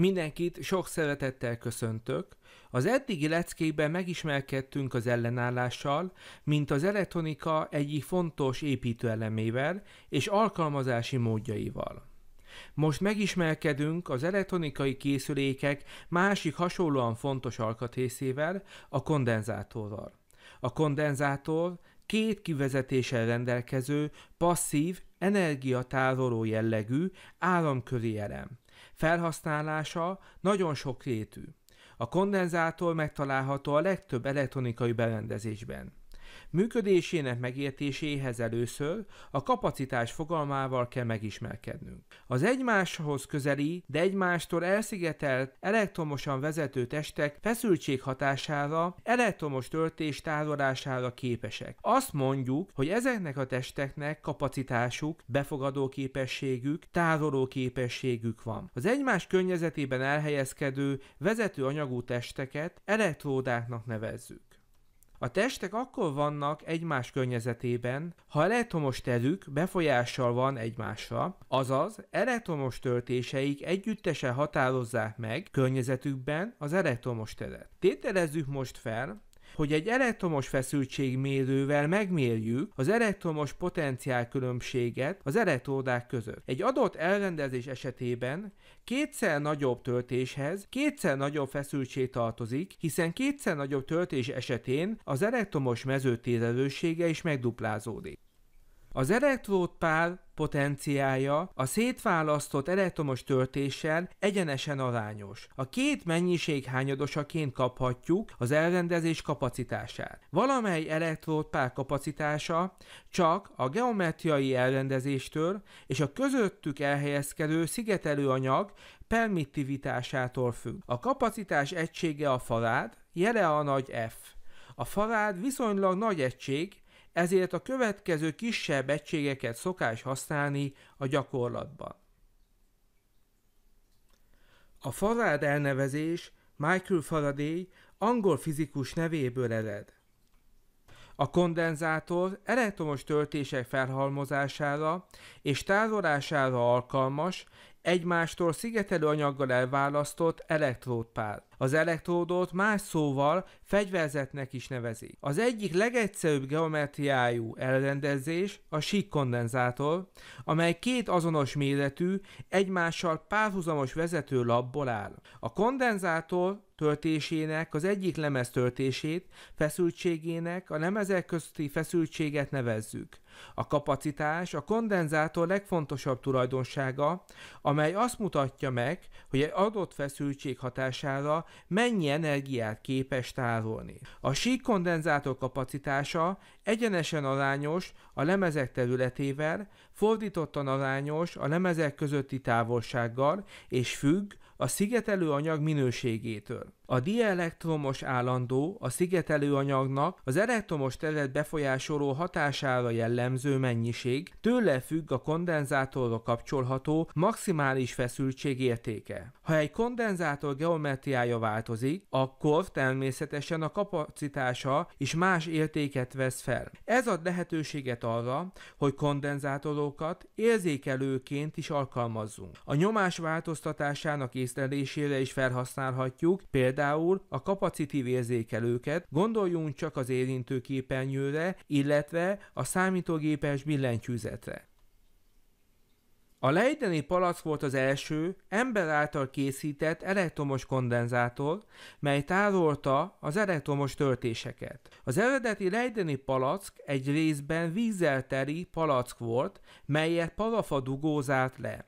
Mindenkit sok szeretettel köszöntök. Az eddigi leckékben megismerkedtünk az ellenállással, mint az elektronika egyik fontos építőelemével és alkalmazási módjaival. Most megismerkedünk az elektronikai készülékek másik hasonlóan fontos alkatrészével, a kondenzátorral. A kondenzátor két kivezetéssel rendelkező, passzív, energiatároló jellegű áramköri elem. Felhasználása nagyon sok rétű. A kondenzátor megtalálható a legtöbb elektronikai berendezésben. Működésének megértéséhez először a kapacitás fogalmával kell megismerkednünk. Az egymáshoz közeli, de egymástól elszigetelt elektromosan vezető testek feszültség hatására, elektromos töltés tárolására képesek. Azt mondjuk, hogy ezeknek a testeknek kapacitásuk, befogadó képességük, tároló képességük van. Az egymás környezetében elhelyezkedő vezető anyagú testeket elektródáknak nevezzük. A testek akkor vannak egymás környezetében, ha elektromos terük befolyással van egymásra, azaz elektromos töltéseik együttesen határozzák meg környezetükben az elektromos teret. Tételezzük most fel, hogy egy elektromos feszültségmérővel megmérjük az elektromos potenciál különbséget az elektródák között. Egy adott elrendezés esetében kétszer nagyobb töltéshez kétszer nagyobb feszültség tartozik, hiszen kétszer nagyobb töltés esetén az elektromos erőssége is megduplázódik. Az elektródpár potenciája a szétválasztott elektromos töltéssel egyenesen arányos. A két mennyiség hányadosaként kaphatjuk az elrendezés kapacitását. Valamely elektródpár kapacitása csak a geometriai elrendezéstől és a közöttük elhelyezkedő szigetelőanyag permittivitásától függ. A kapacitás egysége a farád, jele a nagy F. A farád viszonylag nagy egység, ezért a következő kisebb egységeket szokás használni a gyakorlatban. A farád elnevezés Michael Faraday angol fizikus nevéből ered. A kondenzátor elektromos töltések felhalmozására és tárolására alkalmas egymástól szigetelő anyaggal elválasztott elektródpár. Az elektródot más szóval fegyverzetnek is nevezik. Az egyik legegyszerűbb geometriájú elrendezés a sík kondenzátor, amely két azonos méretű, egymással párhuzamos vezető labból áll. A kondenzátor töltésének, az egyik lemez töltését, feszültségének, a lemezek közti feszültséget nevezzük. A kapacitás a kondenzátor legfontosabb tulajdonsága, amely azt mutatja meg, hogy egy adott feszültség hatására mennyi energiát képes tárolni. A sík kondenzátor kapacitása Egyenesen arányos a lemezek területével, fordítottan arányos a lemezek közötti távolsággal, és függ a szigetelő anyag minőségétől. A dielektromos állandó a szigetelő anyagnak az elektromos teret befolyásoló hatására jellemző mennyiség, tőle függ a kondenzátorra kapcsolható maximális feszültség értéke. Ha egy kondenzátor geometriája változik, akkor természetesen a kapacitása is más értéket vesz fel fel. Ez ad lehetőséget arra, hogy kondenzátorokat érzékelőként is alkalmazzunk. A nyomás változtatásának észlelésére is felhasználhatjuk, például a kapacitív érzékelőket, gondoljunk csak az érintőképernyőre, illetve a számítógépes billentyűzetre. A Leideni palack volt az első ember által készített elektromos kondenzátor, mely tárolta az elektromos töltéseket. Az eredeti Leideni palack egy részben vízzel teri palack volt, melyet dugó zárt le.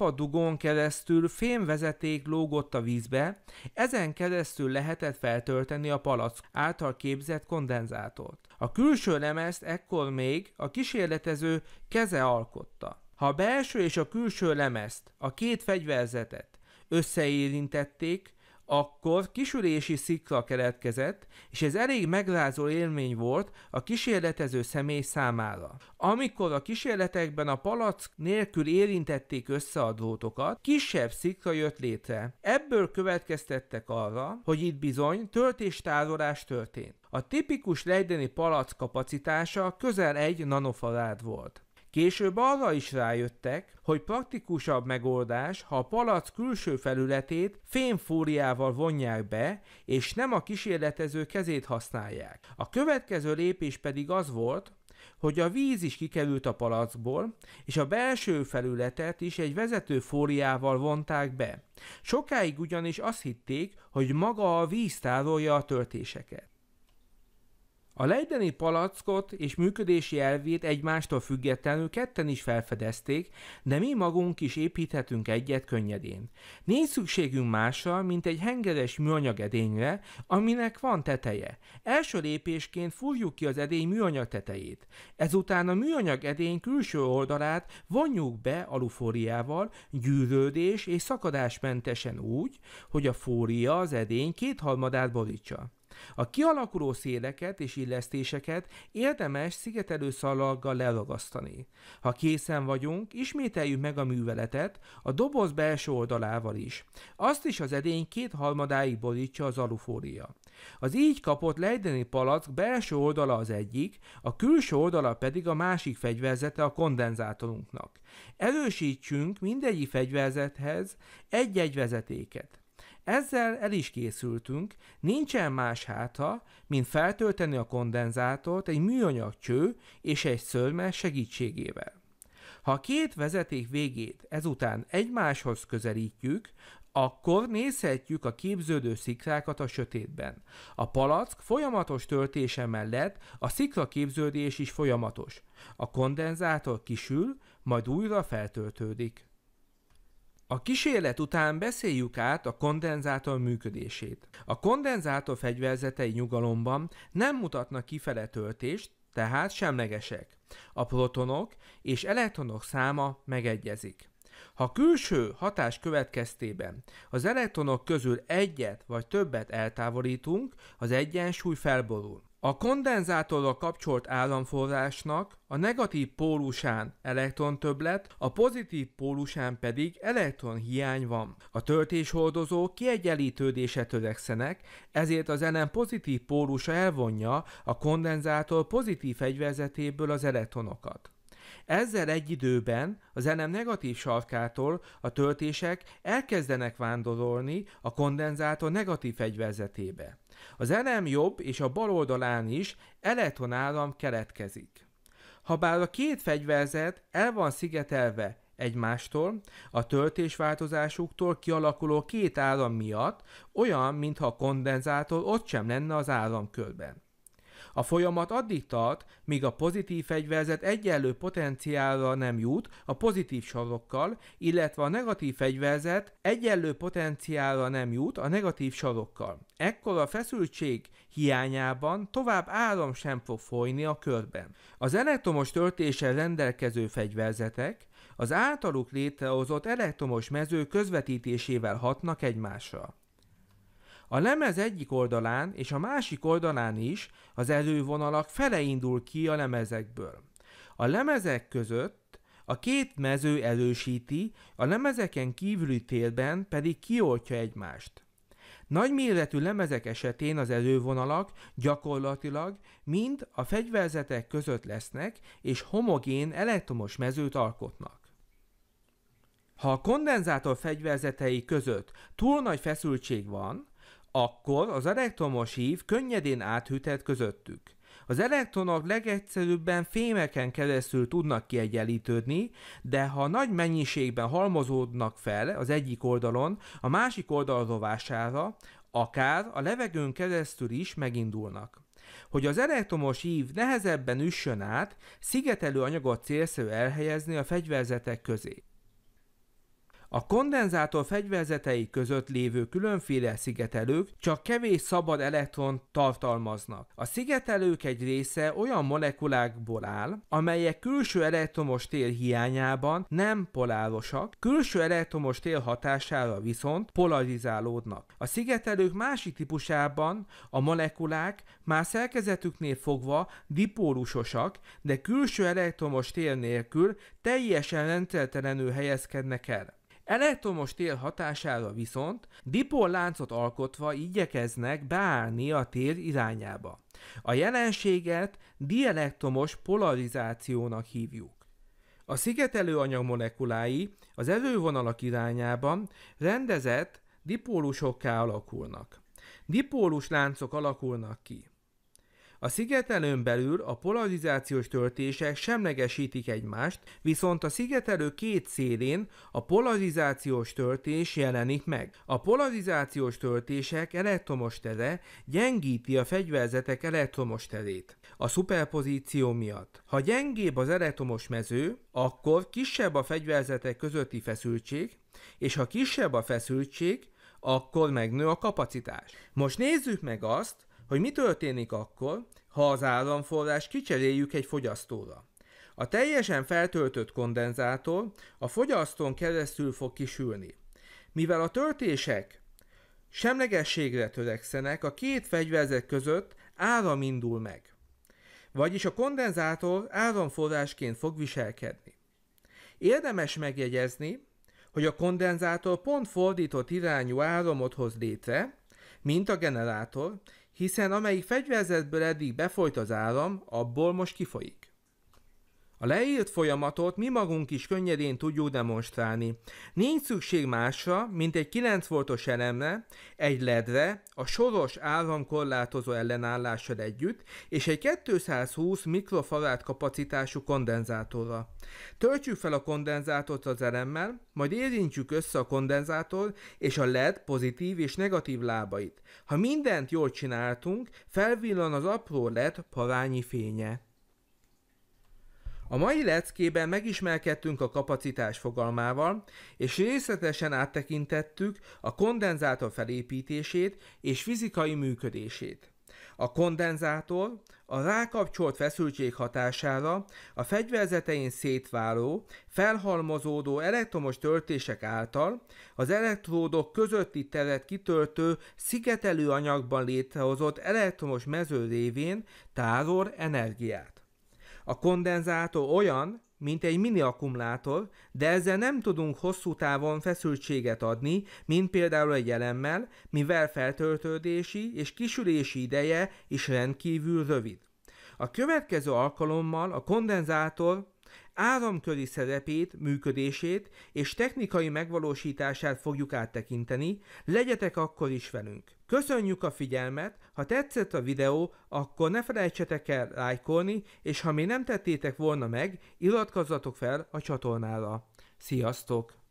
A dugón keresztül fémvezeték lógott a vízbe, ezen keresztül lehetett feltölteni a palack által képzett kondenzátort. A külső lemezt ekkor még a kísérletező keze alkotta. Ha a belső és a külső lemezt, a két fegyverzetet összeérintették, akkor kisülési szikla keletkezett, és ez elég meglázó élmény volt a kísérletező személy számára. Amikor a kísérletekben a palack nélkül érintették össze a drótokat, kisebb szikla jött létre. Ebből következtettek arra, hogy itt bizony töltéstárolás történt. A tipikus lejdeni palack kapacitása közel egy nanofarád volt. Később arra is rájöttek, hogy praktikusabb megoldás, ha a palac külső felületét fémfóriával vonják be, és nem a kísérletező kezét használják. A következő lépés pedig az volt, hogy a víz is kikerült a palackból, és a belső felületet is egy vezető fóriával vonták be. Sokáig ugyanis azt hitték, hogy maga a víz tárolja a töltéseket. A lejdeni palackot és működési elvét egymástól függetlenül ketten is felfedezték, de mi magunk is építhetünk egyet könnyedén. Nincs szükségünk másra, mint egy hengeres műanyag edényre, aminek van teteje. Első lépésként fújjuk ki az edény műanyag tetejét. Ezután a műanyag edény külső oldalát vonjuk be alufóriával, gyűrődés és szakadásmentesen úgy, hogy a fória az edény kétharmadát borítsa. A kialakuló széleket és illesztéseket érdemes szigetelő szalaggal leragasztani. Ha készen vagyunk, ismételjük meg a műveletet a doboz belső oldalával is. Azt is az edény két halmadáig borítsa az alufólia. Az így kapott lejdeni palack belső oldala az egyik, a külső oldala pedig a másik fegyverzete a kondenzátorunknak. Erősítsünk mindegyik fegyverzethez egy-egy vezetéket. Ezzel el is készültünk, nincsen más hátha, mint feltölteni a kondenzátort egy műanyag cső és egy szörme segítségével. Ha a két vezeték végét ezután egymáshoz közelítjük, akkor nézhetjük a képződő szikrákat a sötétben. A palack folyamatos töltése mellett a szikla képződés is folyamatos. A kondenzátor kisül, majd újra feltöltődik. A kísérlet után beszéljük át a kondenzátor működését. A kondenzátor fegyverzetei nyugalomban nem mutatnak kifele töltést, tehát semlegesek. A protonok és elektronok száma megegyezik. Ha külső hatás következtében az elektronok közül egyet vagy többet eltávolítunk, az egyensúly felborul. A kondenzátorra kapcsolt államforrásnak a negatív pólusán többlet, a pozitív pólusán pedig elektron hiány van. A töltéshordozó kiegyenlítődése törekszenek, ezért az elem pozitív pólusa elvonja a kondenzátor pozitív fegyverzetéből az elektronokat. Ezzel egy időben az elem negatív sarkától a töltések elkezdenek vándorolni a kondenzátor negatív fegyverzetébe. Az elem jobb és a bal oldalán is elektronáram keletkezik. Habár a két fegyverzet el van szigetelve egymástól, a töltésváltozásuktól kialakuló két áram miatt olyan, mintha a kondenzátor ott sem lenne az áramkörben. A folyamat addig tart, míg a pozitív fegyverzet egyenlő potenciálra nem jut a pozitív sarokkal, illetve a negatív fegyverzet egyenlő potenciálra nem jut a negatív sarokkal. Ekkor a feszültség hiányában tovább áram sem fog folyni a körben. Az elektromos töltéssel rendelkező fegyverzetek az általuk létrehozott elektromos mező közvetítésével hatnak egymásra. A lemez egyik oldalán és a másik oldalán is az elővonalak fele indul ki a lemezekből. A lemezek között a két mező elősíti, a lemezeken kívüli télben pedig kioltja egymást. méretű lemezek esetén az elővonalak gyakorlatilag mind a fegyverzetek között lesznek és homogén elektromos mezőt alkotnak. Ha a kondenzátor fegyverzetei között túl nagy feszültség van, akkor az elektromos hív könnyedén áthűthet közöttük. Az elektronok legegyszerűbben fémeken keresztül tudnak kiegyenlítődni, de ha nagy mennyiségben halmozódnak fel az egyik oldalon, a másik oldal rovására, akár a levegőn keresztül is megindulnak. Hogy az elektromos hív nehezebben üssön át, szigetelő anyagot célszerű elhelyezni a fegyverzetek közé. A kondenzátor fegyverzetei között lévő különféle szigetelők csak kevés szabad elektron tartalmaznak. A szigetelők egy része olyan molekulákból áll, amelyek külső elektromos tér hiányában nem polárosak, külső elektromos tér hatására viszont polarizálódnak. A szigetelők másik típusában a molekulák már szerkezetüknél fogva dipólusosak, de külső elektromos tér nélkül teljesen rendszertelenül helyezkednek el. Elektromos tér hatására viszont dipolláncot alkotva igyekeznek beállni a tér irányába. A jelenséget dielektromos polarizációnak hívjuk. A szigetelő anyag molekulái az erővonalak irányában rendezett dipólusokká alakulnak. Dipólus láncok alakulnak ki. A szigetelőn belül a polarizációs töltések semlegesítik egymást, viszont a szigetelő két szélén a polarizációs töltés jelenik meg. A polarizációs töltések elektromos tere gyengíti a fegyverzetek elektromos terét a szuperpozíció miatt. Ha gyengébb az elektromos mező, akkor kisebb a fegyverzetek közötti feszültség, és ha kisebb a feszültség, akkor megnő a kapacitás. Most nézzük meg azt, hogy mi történik akkor, ha az áramforrás kicseréljük egy fogyasztóra. A teljesen feltöltött kondenzátor a fogyasztón keresztül fog kisülni. Mivel a töltések semlegességre törekszenek, a két fegyverzet között áram indul meg. Vagyis a kondenzátor áramforrásként fog viselkedni. Érdemes megjegyezni, hogy a kondenzátor pont fordított irányú áramot hoz létre, mint a generátor, hiszen amelyik fegyverzetből eddig befolyt az áram, abból most kifolyik. A leírt folyamatot mi magunk is könnyedén tudjuk demonstrálni. Nincs szükség másra, mint egy 9 voltos elemre, egy ledre, a soros áramkorlátozó ellenállással együtt, és egy 220 mikrofarad kapacitású kondenzátorra. Töltsük fel a kondenzátort az elemmel, majd érintjük össze a kondenzátor és a LED pozitív és negatív lábait. Ha mindent jól csináltunk, felvillan az apró LED parányi fénye. A mai leckében megismerkedtünk a kapacitás fogalmával, és részletesen áttekintettük a kondenzátor felépítését és fizikai működését. A kondenzátor a rákapcsolt feszültség hatására a fegyverzetein szétváló, felhalmozódó elektromos töltések által az elektródok közötti teret kitöltő szigetelő anyagban létrehozott elektromos mező révén tárol energiát. A kondenzátor olyan, mint egy mini akkumulátor, de ezzel nem tudunk hosszú távon feszültséget adni, mint például egy elemmel, mivel feltöltődési és kisülési ideje is rendkívül rövid. A következő alkalommal a kondenzátor áramköri szerepét, működését és technikai megvalósítását fogjuk áttekinteni, legyetek akkor is velünk. Köszönjük a figyelmet, ha tetszett a videó, akkor ne felejtsetek el lájkolni, és ha még nem tettétek volna meg, iratkozzatok fel a csatornára. Sziasztok!